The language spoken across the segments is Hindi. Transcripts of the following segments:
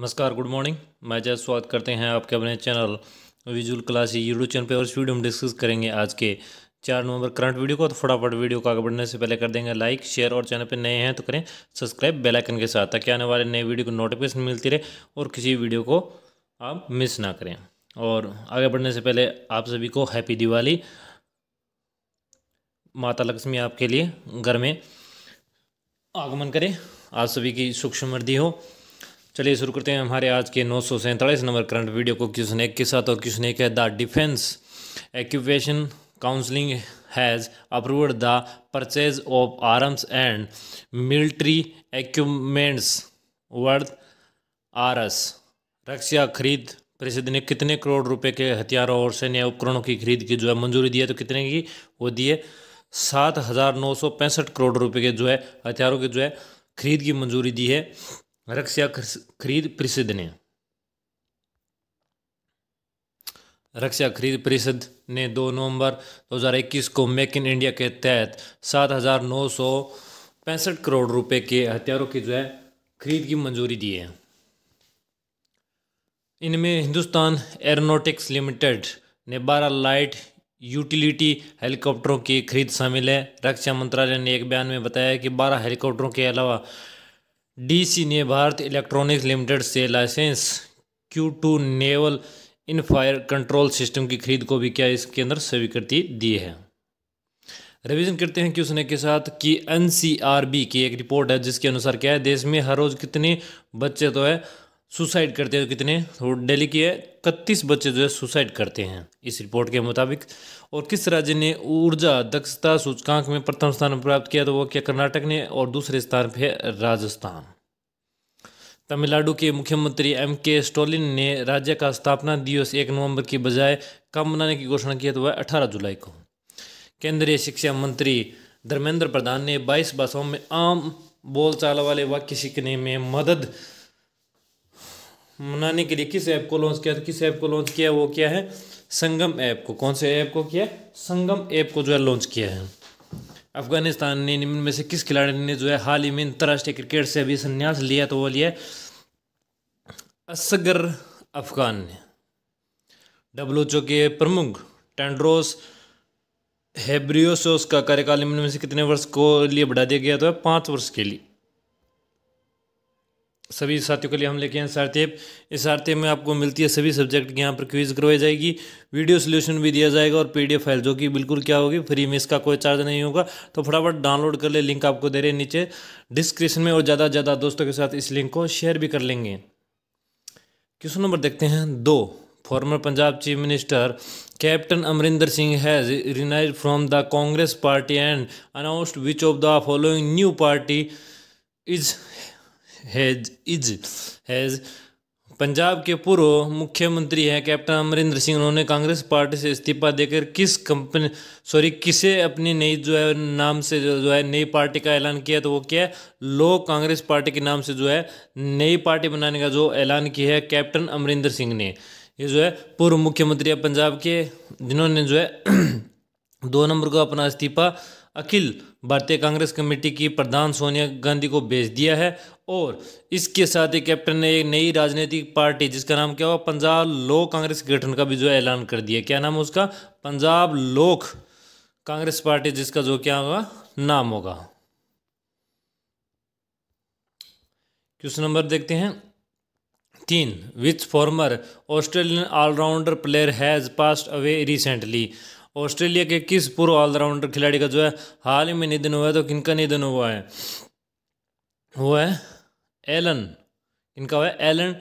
नमस्कार गुड मॉर्निंग मैं जय स्वागत करते हैं आपके अपने channel visual class YouTube channel पे और इस वीडियो में डिस्कस करेंगे आज के चार नवंबर करंट वीडियो को तो फटाफट वीडियो को आगे बढ़ने से पहले कर देंगे लाइक शेयर और चैनल पे नए हैं तो करें सब्सक्राइब बेलाइकन के साथ ताकि आने वाले नए वीडियो को नोटिफिकेशन मिलती रहे और किसी वीडियो को आप मिस ना करें और आगे बढ़ने से पहले आप सभी को हैप्पी दिवाली माता लक्ष्मी आपके लिए घर में आगमन करें आप सभी की सुख समृद्धि हो चलिए शुरू करते हैं हमारे आज के नौ नंबर करंट वीडियो को क्वेश्चन एक के साथ और क्वेश्चन एक है the defence acquisition council has approved the purchase of arms and military equipments worth R S रक्षा खरीद परिषद ने कितने करोड़ रुपए के हथियारों और सैन्य उपकरणों की खरीद की जो है मंजूरी दी है तो कितने की वो दी है सात हज़ार नौ सौ पैंसठ करोड़ रुपये के जो है हथियारों की जो है खरीद की मंजूरी दी है रक्षा खरीद परिषद ने रक्षा खरीद परिषद ने 2 नवंबर 2021 को मेक इन इंडिया के तहत सात हज़ार नौ सौ पैंसठ करोड़ रुपए के हथियारों की जो है खरीद की मंजूरी दी है इनमें हिंदुस्तान एरोनोटिक्स लिमिटेड ने 12 लाइट यूटिलिटी हेलीकॉप्टरों की खरीद शामिल है रक्षा मंत्रालय ने एक बयान में बताया कि 12 हेलीकॉप्टरों के अलावा डीसी ने भारत इलेक्ट्रॉनिक्स लिमिटेड से Lynx U two naval in fire control system की खरीद को भी क्या इसके अंदर स्वीकृति दी है रिवीजन करते हैं उसने के साथ कि एनसीआरबी की एक रिपोर्ट है जिसके अनुसार क्या है देश में हर रोज़ कितने बच्चे तो है सुसाइड करते हैं तो कितने डेली की है इकतीस बच्चे जो है सुसाइड करते हैं इस रिपोर्ट के मुताबिक और किस राज्य ने ऊर्जा दक्षता सूचकांक में प्रथम स्थान प्राप्त किया तो वो क्या कर्नाटक ने और दूसरे स्थान पर राजस्थान तमिलनाडु के मुख्यमंत्री एम के स्टोलिन ने राज्य का स्थापना दिवस एक नवंबर की बजाय कम मनाने की घोषणा की तो वह अठारह जुलाई को केंद्रीय शिक्षा मंत्री धर्मेंद्र प्रधान ने बाईस भाषाओं में आम बोलचाल वाले वाक्य सीखने में मदद मनाने के लिए किस ऐप को लॉन्च किया किस ऐप को लॉन्च किया वो क्या है संगम ऐप को कौन से ऐप को किया संगम ऐप को जो है लॉन्च किया है अफगानिस्तान ने निम्न में से किस खिलाड़ी ने जो है हाल ही में अंतर्राष्ट्रीय क्रिकेट से अभी संन्यास लिया तो वो लिया असगर अफगान ने डब्ल्यू के प्रमुख टेंड्रोस हेब्रियोसोस का कार्यकाल निम्न में से कितने वर्ष को लिए बढ़ा दिया गया तो पाँच वर्ष के लिए सभी साथियों के लिए हम लेके हैं सारतेब इस सारतेब में आपको मिलती है सभी सब्जेक्ट की यहाँ पर क्विज करवाई जाएगी वीडियो सोल्यूशन भी दिया जाएगा और पीडीएफ फाइल जो कि बिल्कुल क्या होगी फ्री में इसका कोई चार्ज नहीं होगा तो फटाफट डाउनलोड कर ले लिंक आपको दे रहे हैं नीचे डिस्क्रिप्शन में और ज़्यादा से ज़्यादा दोस्तों के साथ इस लिंक को शेयर भी कर लेंगे क्वेश्चन नंबर देखते हैं दो former Punjab chief minister captain Amarinder Singh has रिनाइज from the Congress party and announced which of the following new party is has is has Punjab के पूर्व मुख्यमंत्री हैं कैप्टन अमरिंदर सिंह उन्होंने कांग्रेस पार्टी से इस्तीफा देकर किस कंपनी सॉरी किसे अपनी नई जो है नाम से जो है नई पार्टी का ऐलान किया तो वो क्या है लोग कांग्रेस पार्टी के नाम से जो है नई पार्टी बनाने का जो ऐलान किया है कैप्टन अमरिंदर सिंह ने ये जो है पूर्व मुख्यमंत्री है पंजाब के जिन्होंने जो है दो नंबर को अपना इस्तीफा अखिल भारतीय कांग्रेस कमेटी की प्रधान सोनिया गांधी को भेज दिया है और इसके साथ ही कैप्टन ने एक नई राजनीतिक पार्टी जिसका नाम क्या हुआ पंजाब लोक कांग्रेस गठन का भी जो ऐलान कर दिया क्या नाम उसका पंजाब लोक कांग्रेस पार्टी जिसका जो क्या होगा नाम होगा क्वेश्चन नंबर देखते हैं तीन which former Australian all rounder player has passed away recently Australia के किस पूर्व ऑलराउंडर खिलाड़ी का जो है हाल ही में निधन हुआ है तो किनका निधन हुआ है वो है एलन इनका हुआ है एलन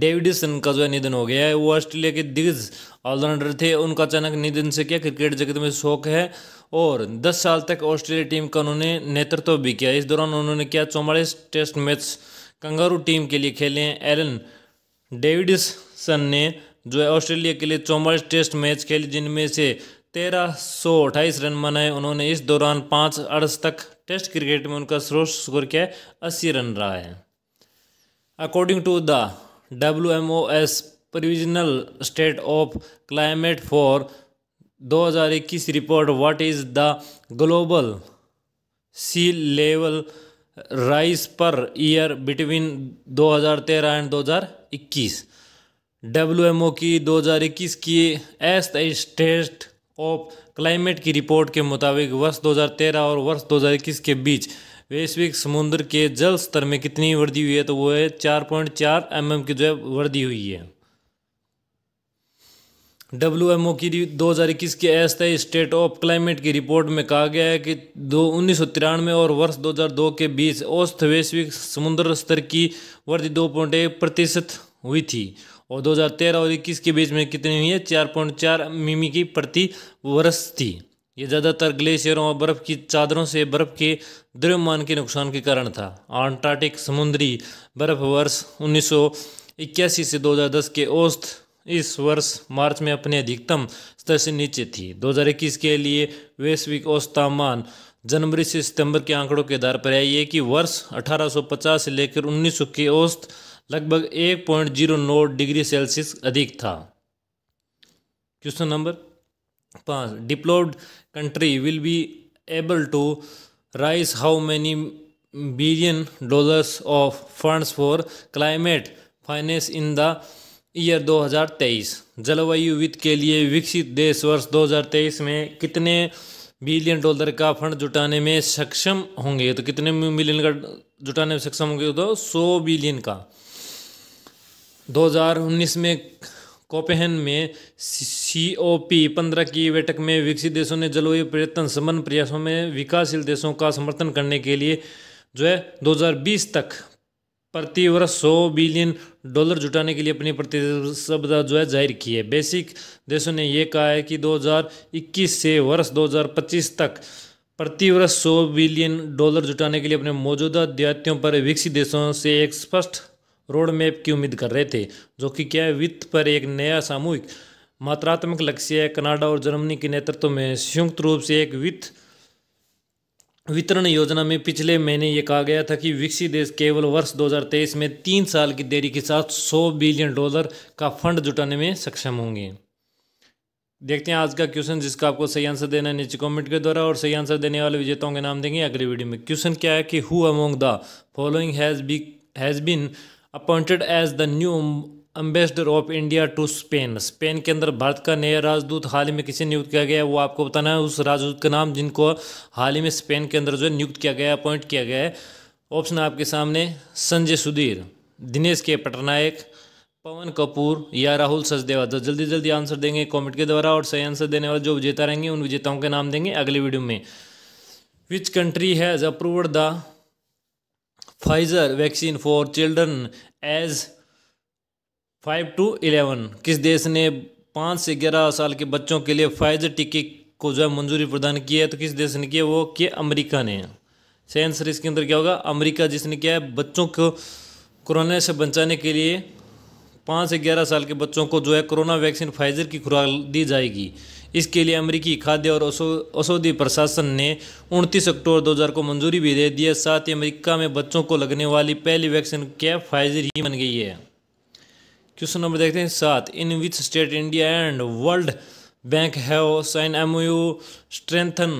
डेविडसन का जो है निधन हो गया है वो ऑस्ट्रेलिया के दिग्गज ऑलराउंडर थे उनका अचानक निधन से क्या क्रिकेट जगत में शौक है और 10 साल तक ऑस्ट्रेलिया टीम का उन्होंने नेतृत्व तो भी किया इस दौरान उन्होंने क्या चौवालीस टेस्ट मैच कंगारू टीम के लिए खेले हैं एलन डेविडसन ने जो है ऑस्ट्रेलिया के लिए चौवालीस टेस्ट मैच खेले जिनमें से तेरह सौ अट्ठाईस रन बनाए उन्होंने इस दौरान पाँच अर्स तक टेस्ट क्रिकेट में उनका सर्वोच्च स्कोर क्या है अस्सी रन रहा है according to the W M O S provisional state of climate for 2021 report what is the global sea level rise per year between 2013 and 2021 O की दो हज़ार इक्कीस की एस स्टेट ऑफ क्लाइमेट की रिपोर्ट के मुताबिक वर्ष 2013 और वर्ष 2021 के बीच वैश्विक समुद्र के जल स्तर में कितनी वृद्धि हुई है तो वो है 4.4 पॉइंट mm की जो है वृद्धि हुई है डब्ल्यू एम ओ की इक्कीस के अस्थायी स्टेट ऑफ क्लाइमेट की रिपोर्ट में कहा गया है कि दो उन्नीस सौ तिरानवे और वर्ष 2002 के बीच औस्थ वैश्विक समुद्र स्तर की वृद्धि दो पॉइंट एक प्रतिशत हुई थी और 2013 और 21 के बीच में कितनी हुई है 4.4 मिमी की प्रति वर्ष थी ये ज़्यादातर ग्लेशियरों और बर्फ़ की चादरों से बर्फ़ के द्रव्यमान के नुकसान के कारण था अंटार्कटिक समुद्री बर्फ वर्ष उन्नीस से 2010 के औस्त इस वर्ष मार्च में अपने अधिकतम स्तर से नीचे थी 2021 के लिए वैश्विक तापमान जनवरी से सितंबर के आंकड़ों के आधार पर है ये कि वर्ष 1850 से लेकर 1900 के औसत लगभग एक पॉइंट जीरो नौ डिग्री सेल्सियस अधिक था क्वेश्चन नंबर पाँच developed country will be able to raise how many billion dollars of funds for climate finance in the year 2023 जलवायु वित्त के लिए विकसित देश वर्ष 2023 में कितने बिलियन डॉलर का फंड जुटाने में सक्षम होंगे तो कितने मिलियन का जुटाने में सक्षम होंगे तो सौ बिलियन का 2019 में कोपेहन में सी ओ पी पंद्रह की बैठक में विकसित देशों ने जलवायु परिवर्तन संबंध प्रयासों में विकासशील देशों का समर्थन करने के लिए जो है 2020 तक प्रति वर्ष सौ बिलियन डॉलर जुटाने के लिए अपनी प्रतिबद्धता जो है जाहिर की है बेसिक देशों ने यह कहा है कि 2021 से वर्ष 2025 तक प्रति वर्ष सौ बिलियन डॉलर जुटाने के लिए अपने मौजूदा दायित्वों पर विकसित देशों से एक स्पष्ट रोड मैप की उम्मीद कर रहे थे जो कि क्या है वित्त पर एक नया सामूहिक मात्रात्मक लक्ष्य कनाडा और जर्मनी के नेतृत्व में संयुक्त रूप से एक वित्त वितरण योजना में पिछले महीने ये कहा गया था कि विकसित देश केवल वर्ष 2023 में तीन साल की देरी के साथ 100 बिलियन डॉलर का फंड जुटाने में सक्षम होंगे देखते हैं आज का क्वेश्चन जिसका आपको सही आंसर देना है नीचे कमेंट के द्वारा और सही आंसर देने वाले विजेताओं के नाम देंगे अगले वीडियो में क्वेश्चन क्या है कि who among the following has be has been appointed as the new ambassador of India to Spain Spain के अंदर भारत का नया राजदूत हाल ही में किसे नियुक्त किया गया है वो आपको बताना है उस राजदूत का नाम जिनको हाल ही में स्पेन के अंदर जो है नियुक्त किया गया अपॉइंट किया गया है ऑप्शन आपके सामने संजय सुधीर दिनेश के पटनायक पवन कपूर या राहुल सचदेवा तो जल्दी जल्दी आंसर देंगे कॉमेंट के द्वारा और सही आंसर देने वाले जो विजेता रहेंगे उन विजेताओं के नाम देंगे अगले वीडियो में which country has approved the Pfizer vaccine for children age five to eleven किस देश ने पाँच से ग्यारह साल के बच्चों के लिए फाइजर टीके को जो है मंजूरी प्रदान की है तो किस देश ने किया वो कि अमेरिका ने सही आंसर इसके अंदर क्या होगा अमेरिका जिसने क्या है बच्चों को कोरोना से बचाने के लिए पाँच से ग्यारह साल के बच्चों को जो है कोरोना वैक्सीन फाइजर की खुराक दी जाएगी इसके लिए अमेरिकी खाद्य और औषधि प्रशासन ने 29 अक्टूबर 2000 को मंजूरी भी दे दी है साथ ही अमेरिका में बच्चों को लगने वाली पहली वैक्सीन क्या फाइजर ही बन गई है क्वेश्चन नंबर देखते हैं सात in which state India and World Bank have sign M U strengthen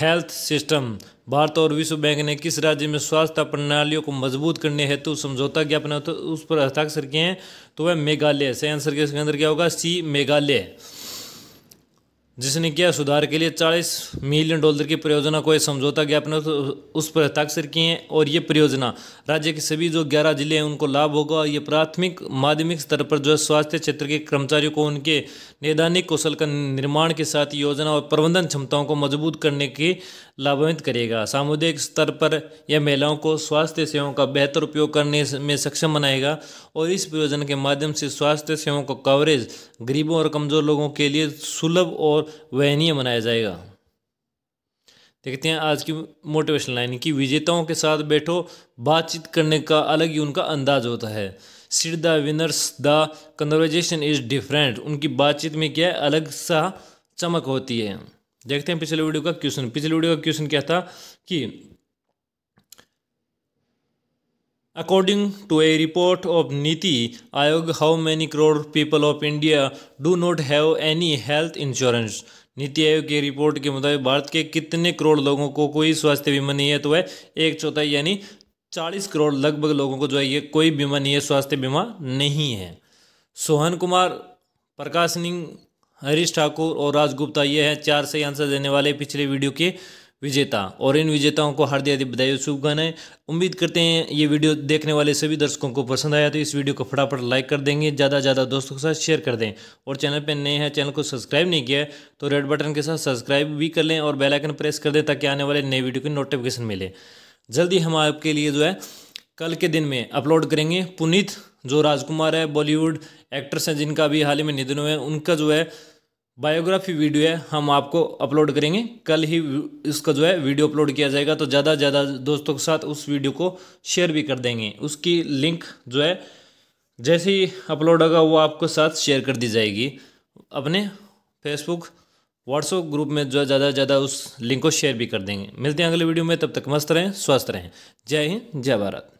health system Bharat और विश्व बैंक ने किस राज्य में स्वास्थ्य प्रणालियों को मजबूत करने हेतु समझौता ज्ञापन तो उस पर हस्ताक्षर किए हैं तो वह मेघालय से आंसर के इसके अंदर क्या होगा सी मेघालय जिसने किया सुधार के लिए 40 मिलियन डॉलर की परियोजना को यह समझौता ज्ञापन उस पर हस्ताक्षर किए हैं और ये परियोजना राज्य के सभी जो 11 जिले हैं उनको लाभ होगा ये प्राथमिक माध्यमिक स्तर पर जो है स्वास्थ्य क्षेत्र के कर्मचारियों को उनके नैदानिक कौशल का निर्माण के साथ योजना और प्रबंधन क्षमताओं को मजबूत करने की लाभान्वित करेगा सामुदायिक स्तर पर यह महिलाओं को स्वास्थ्य सेवाओं का बेहतर उपयोग करने में सक्षम बनाएगा और इस परियोजना के माध्यम से स्वास्थ्य सेवाओं का कवरेज गरीबों और कमजोर लोगों के लिए सुलभ और वहनीय मनाया जाएगा देखते हैं आज की मोटिवेशन लाइन कि विजेताओं के साथ बैठो बातचीत करने का अलग ही उनका अंदाज होता है sit the winners the conversation is different उनकी बातचीत में क्या है अलग सा चमक होती है देखते हैं पिछले वीडियो का क्वेश्चन पिछले वीडियो का क्वेश्चन क्या था कि According to a report of Niti Aayog, how many crore people of India do not have any health insurance? नीति आयोग की रिपोर्ट के मुताबिक भारत के कितने करोड़ लोगों को कोई स्वास्थ्य बीमा नहीं है तो वह एक चौथाई यानी चालीस करोड़ लगभग लोगों को जो है ये कोई बीमा नहीं है स्वास्थ्य बीमा नहीं है सोहन कुमार प्रकाश सिंह हरीश ठाकुर और राज गुप्ता ये हैं चार सही आंसर देने वाले पिछले वीडियो के विजेता और इन विजेताओं को हार्दिक हार्दिक बधाई और शुभकामनाएं उम्मीद करते हैं ये वीडियो देखने वाले सभी दर्शकों को पसंद आया तो इस वीडियो को फटाफट लाइक कर देंगे ज़्यादा से ज़्यादा दोस्तों के साथ शेयर कर दें और चैनल पर नए हैं चैनल को सब्सक्राइब नहीं किया तो रेड बटन के साथ सब्सक्राइब भी कर लें और बेलाइकन प्रेस कर दें ताकि आने वाले नए वीडियो की नोटिफिकेशन मिले जल्दी हम आपके लिए जो है कल के दिन में अपलोड करेंगे पुनीत जो राजकुमार है बॉलीवुड एक्ट्रेस हैं जिनका भी हाल ही में निधन हुआ है उनका जो है बायोग्राफी वीडियो है हम आपको अपलोड करेंगे कल ही इसका जो है वीडियो अपलोड किया जाएगा तो ज़्यादा से ज़्यादा दोस्तों के साथ उस वीडियो को शेयर भी कर देंगे उसकी लिंक जो है जैसे ही अपलोड होगा वो आपको साथ शेयर कर दी जाएगी अपने फेसबुक व्हाट्सएप ग्रुप में जो है ज़्यादा से ज़्यादा उस लिंक को शेयर भी कर देंगे मिलते हैं अगले वीडियो में तब तक मस्त रहें स्वस्थ रहें जय हिंद जय भारत